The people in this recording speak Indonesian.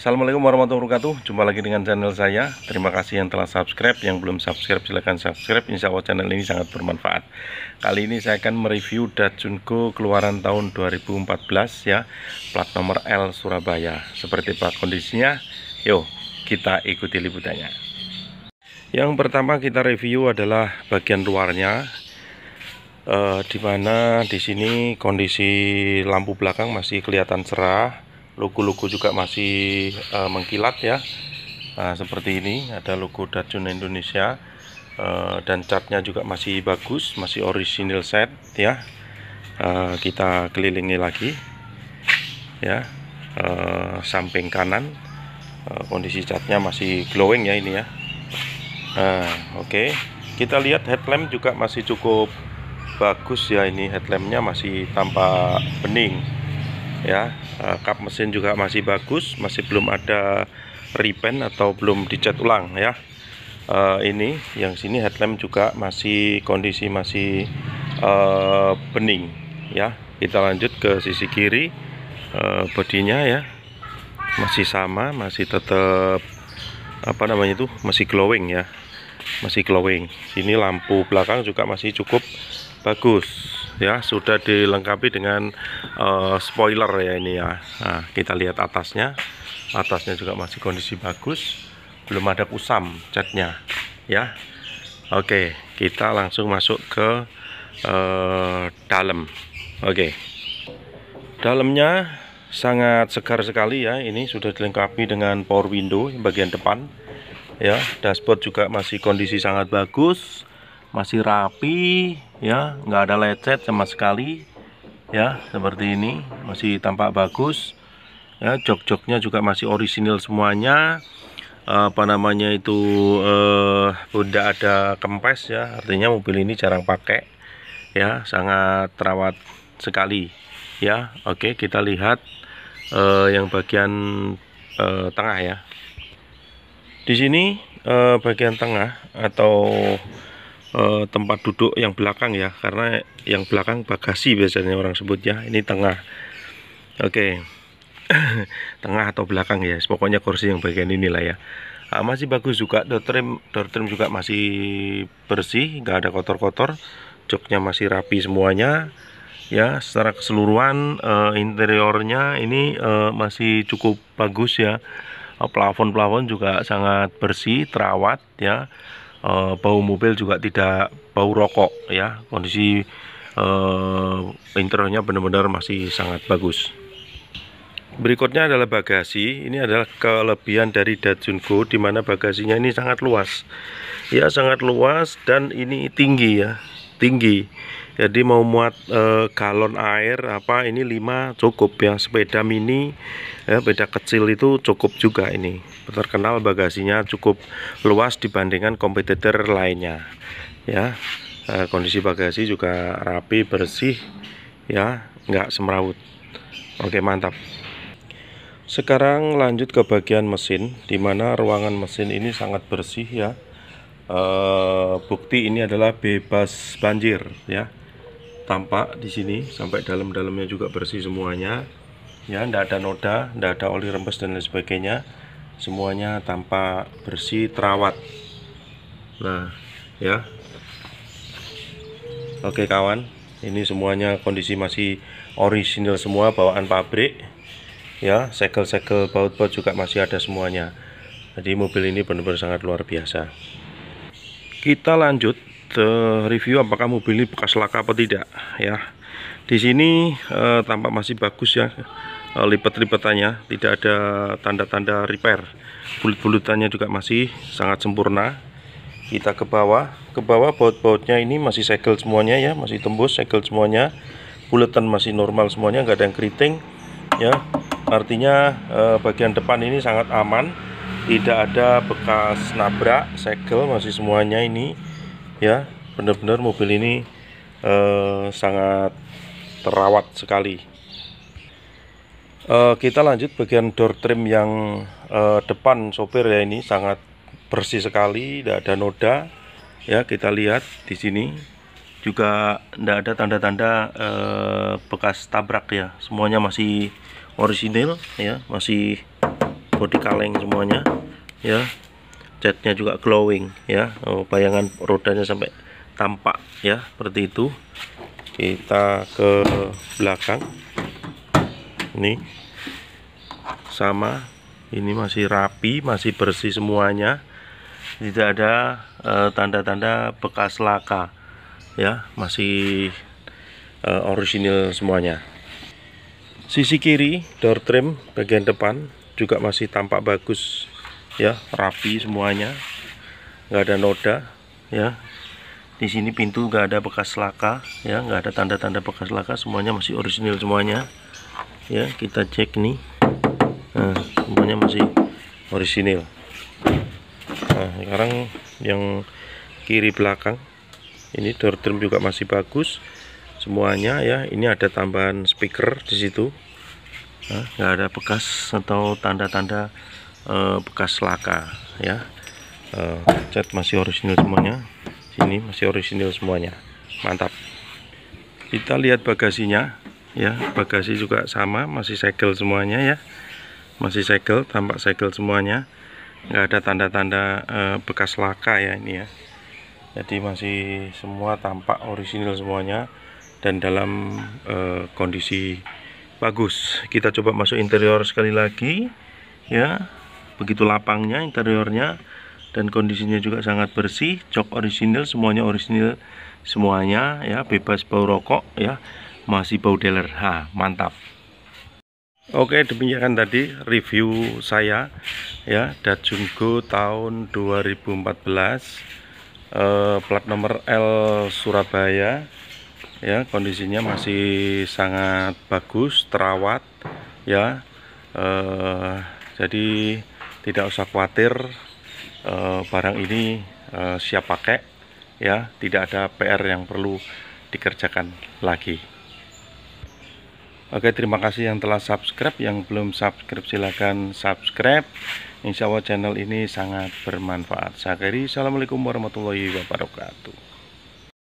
Assalamualaikum warahmatullahi wabarakatuh Jumpa lagi dengan channel saya Terima kasih yang telah subscribe Yang belum subscribe silahkan subscribe Insya Allah channel ini sangat bermanfaat Kali ini saya akan mereview Datsun Go keluaran tahun 2014 ya Plat nomor L Surabaya Seperti apa kondisinya Yuk kita ikuti liputannya Yang pertama kita review adalah bagian luarnya Uh, mana, di sini kondisi lampu belakang masih kelihatan cerah logo-logo juga masih e, mengkilat ya e, seperti ini ada logo Datsun Indonesia e, dan catnya juga masih bagus masih original set ya e, kita kelilingi lagi ya e, samping kanan e, kondisi catnya masih glowing ya ini ya e, oke okay. kita lihat headlamp juga masih cukup bagus ya ini headlampnya masih tampak bening ya eh, kap mesin juga masih bagus masih belum ada repaint atau belum dicat ulang ya eh, ini yang sini headlamp juga masih kondisi masih eh, bening ya kita lanjut ke sisi kiri bodinya ya masih sama masih tetap apa namanya itu masih glowing ya masih glowing sini lampu belakang juga masih cukup bagus ya sudah dilengkapi dengan uh, spoiler ya ini ya nah, kita lihat atasnya atasnya juga masih kondisi bagus belum ada kusam catnya ya Oke kita langsung masuk ke uh, dalam Oke dalamnya sangat segar sekali ya ini sudah dilengkapi dengan power window bagian depan ya dashboard juga masih kondisi sangat bagus masih rapi ya nggak ada lecet sama sekali ya seperti ini masih tampak bagus ya jok-joknya juga masih orisinil semuanya apa namanya itu eh, tidak ada kempes ya artinya mobil ini jarang pakai ya sangat terawat sekali ya oke kita lihat eh, yang bagian eh, tengah ya di sini eh, bagian tengah atau Eh, tempat duduk yang belakang ya karena yang belakang bagasi biasanya orang sebut ya ini tengah oke okay. tengah atau belakang ya pokoknya kursi yang bagian inilah ya nah, masih bagus juga door trim door trim juga masih bersih nggak ada kotor-kotor joknya masih rapi semuanya ya secara keseluruhan uh, interiornya ini uh, masih cukup bagus ya plafon-plafon juga sangat bersih terawat ya e, bau mobil juga tidak bau rokok ya kondisi e, eh, interiornya benar-benar masih sangat bagus berikutnya adalah bagasi ini adalah kelebihan dari Datsun Go dimana bagasinya ini sangat luas ya sangat luas dan ini tinggi ya tinggi jadi mau muat eh, galon air apa ini 5 cukup ya sepeda mini ya, sepeda kecil itu cukup juga ini terkenal bagasinya cukup luas dibandingkan kompetitor lainnya ya eh, kondisi bagasi juga rapi bersih ya nggak semrawut oke mantap sekarang lanjut ke bagian mesin dimana ruangan mesin ini sangat bersih ya Uh, bukti ini adalah bebas banjir ya tampak di sini sampai dalam-dalamnya juga bersih semuanya ya tidak ada noda tidak ada oli rembes dan lain sebagainya semuanya tampak bersih terawat nah ya oke kawan ini semuanya kondisi masih orisinil semua bawaan pabrik ya segel-segel baut-baut juga masih ada semuanya jadi mobil ini benar-benar sangat luar biasa kita lanjut uh, review apakah mobil ini bekas laka atau tidak ya. Di sini uh, tampak masih bagus ya uh, eh, lipat-lipatannya, tidak ada tanda-tanda repair. Bulut-bulutannya juga masih sangat sempurna. Kita ke bawah, ke bawah baut-bautnya ini masih segel semuanya ya, masih tembus segel semuanya. Bulatan masih normal semuanya, nggak ada yang keriting ya. Artinya eh, bagian depan ini sangat aman tidak ada bekas nabrak segel masih semuanya ini ya benar-benar mobil ini eh, sangat terawat sekali eh, kita lanjut bagian door trim yang eh, depan sopir ya ini sangat bersih sekali tidak ada noda ya kita lihat di sini juga tidak ada tanda-tanda eh, bekas tabrak ya semuanya masih orisinil ya masih bodi kaleng semuanya ya catnya juga glowing ya oh, bayangan rodanya sampai tampak ya seperti itu kita ke belakang ini sama ini masih rapi masih bersih semuanya tidak ada eh, tanda-tanda uh, bekas laka ya masih uh, orisinil semuanya sisi kiri door trim bagian depan juga masih tampak bagus ya rapi semuanya nggak ada noda ya di sini pintu nggak ada bekas laka ya nggak ada tanda-tanda bekas laka semuanya masih orisinil semuanya ya kita cek nih nah, semuanya masih orisinil nah sekarang yang kiri belakang ini door trim juga masih bagus semuanya ya ini ada tambahan speaker di situ nah, nggak nah, ada bekas atau tanda-tanda Eh, bekas laka ya eh, cat masih orisinil semuanya sini masih orisinil semuanya mantap kita lihat bagasinya ya bagasi juga sama masih segel semuanya ya masih segel tampak segel semuanya nggak ada tanda-tanda eh, bekas laka ya ini ya jadi masih semua tampak orisinil semuanya dan dalam kondisi bagus kita coba masuk interior sekali lagi ya begitu lapangnya interiornya dan kondisinya juga sangat bersih jok orisinil semuanya orisinil semuanya ya bebas bau rokok ya masih bau dealer ha mantap Oke demikian tadi review saya ya Dajunggo tahun 2014 eh, plat nomor L Surabaya ya kondisinya masih sangat bagus terawat ya eh, jadi tidak usah khawatir eh, barang ini eh, siap pakai ya tidak ada PR yang perlu dikerjakan lagi Oke terima kasih yang telah subscribe yang belum subscribe silahkan subscribe Insya Allah channel ini sangat bermanfaat Saya Assalamualaikum warahmatullahi wabarakatuh